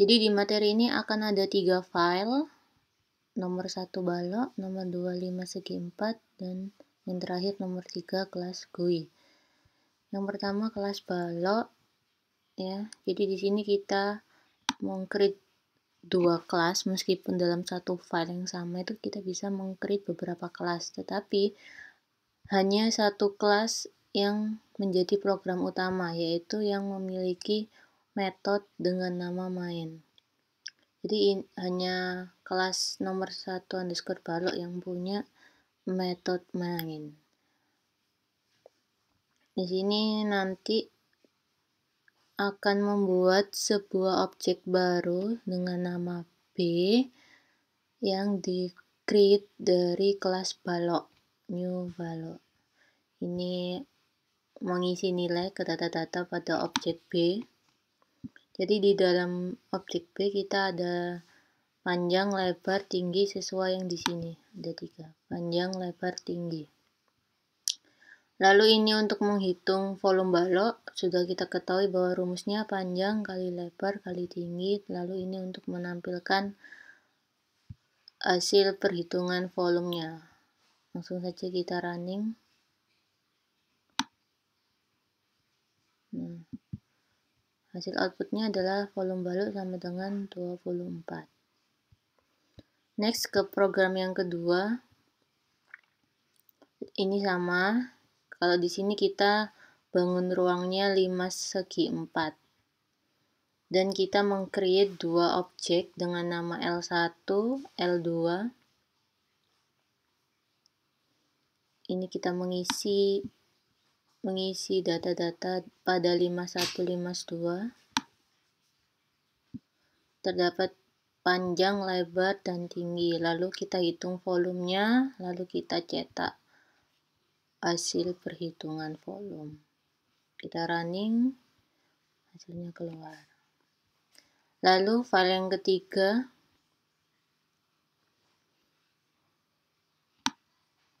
Jadi di materi ini akan ada tiga file, nomor satu balok, nomor 25 segi 4, dan yang terakhir nomor 3 kelas GUI. Yang pertama kelas balok, ya. Jadi di sini kita mengcreate dua kelas meskipun dalam satu file yang sama itu kita bisa mengcreate beberapa kelas tetapi hanya satu kelas yang menjadi program utama yaitu yang memiliki metode dengan nama main. Jadi in, hanya kelas nomor satu underscore balok yang punya metode main. Di sini nanti akan membuat sebuah objek baru dengan nama B yang di create dari kelas balok new balok. Ini mengisi nilai ke data-data pada objek B jadi di dalam objek B kita ada panjang, lebar, tinggi sesuai yang di sini. Ada tiga, panjang, lebar, tinggi. Lalu ini untuk menghitung volume balok, sudah kita ketahui bahwa rumusnya panjang kali lebar kali tinggi. Lalu ini untuk menampilkan hasil perhitungan volumenya. Langsung saja kita running. Hmm. Hasil outputnya adalah volume balut sama dengan 24. Next ke program yang kedua. Ini sama. Kalau di sini kita bangun ruangnya 5 segi 4. Dan kita mengcreate dua objek dengan nama L1, L2. Ini kita mengisi mengisi data-data pada 5152 terdapat panjang, lebar, dan tinggi. Lalu kita hitung volumenya, lalu kita cetak hasil perhitungan volume. Kita running, hasilnya keluar. Lalu file yang ketiga,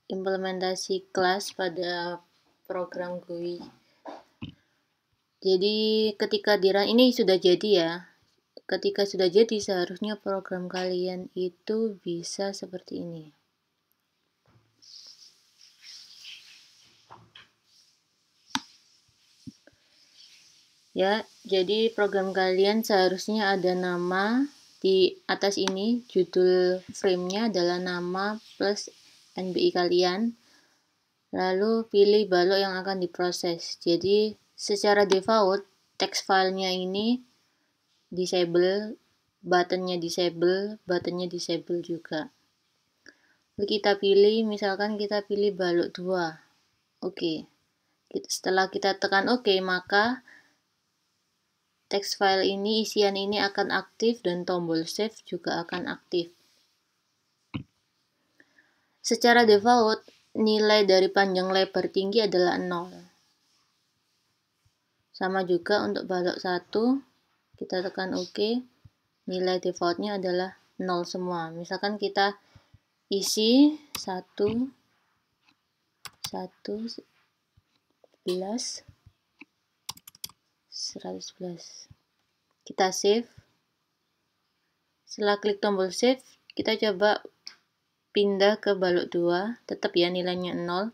implementasi kelas pada program GUI. Jadi ketika di ini sudah jadi ya. Ketika sudah jadi seharusnya program kalian itu bisa seperti ini. Ya, jadi program kalian seharusnya ada nama di atas ini judul frame nya adalah nama plus NBI kalian Lalu pilih balok yang akan diproses. Jadi secara default text filenya ini disable, buttonnya disable, buttonnya disable juga. Lalu kita pilih, misalkan kita pilih balok 2. Oke. Okay. Setelah kita tekan oke, OK, maka text file ini, isian ini akan aktif dan tombol save juga akan aktif. Secara default, nilai dari panjang lebar tinggi adalah 0 sama juga untuk balok 1 kita tekan OK nilai defaultnya adalah 0 semua misalkan kita isi 1 1 11 111 kita save setelah klik tombol save kita coba pindah ke balok 2, tetap ya nilainya 0.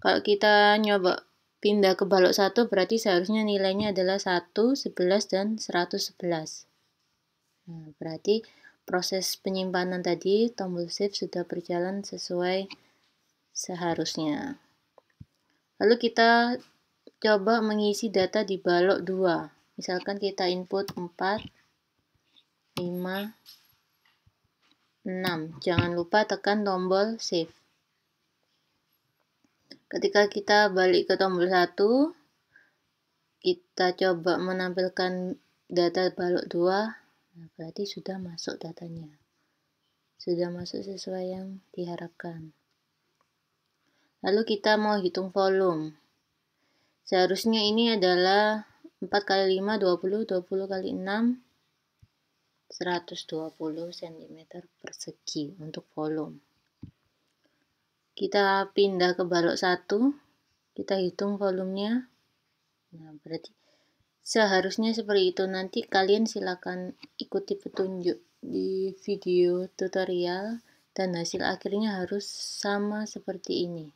Kalau kita nyoba pindah ke balok 1, berarti seharusnya nilainya adalah 1, 11, dan 111. Nah, berarti proses penyimpanan tadi, tombol save sudah berjalan sesuai seharusnya. Lalu kita coba mengisi data di balok 2. Misalkan kita input 4, 5, 6. Jangan lupa tekan tombol save. Ketika kita balik ke tombol 1, kita coba menampilkan data balok 2, nah, berarti sudah masuk datanya. Sudah masuk sesuai yang diharapkan. Lalu kita mau hitung volume. Seharusnya ini adalah 4 kali 5, 20, 20 kali 6, 120 cm persegi untuk volume. Kita pindah ke balok satu. kita hitung volumenya. Nah, berarti seharusnya seperti itu. Nanti kalian silakan ikuti petunjuk di video tutorial dan hasil akhirnya harus sama seperti ini.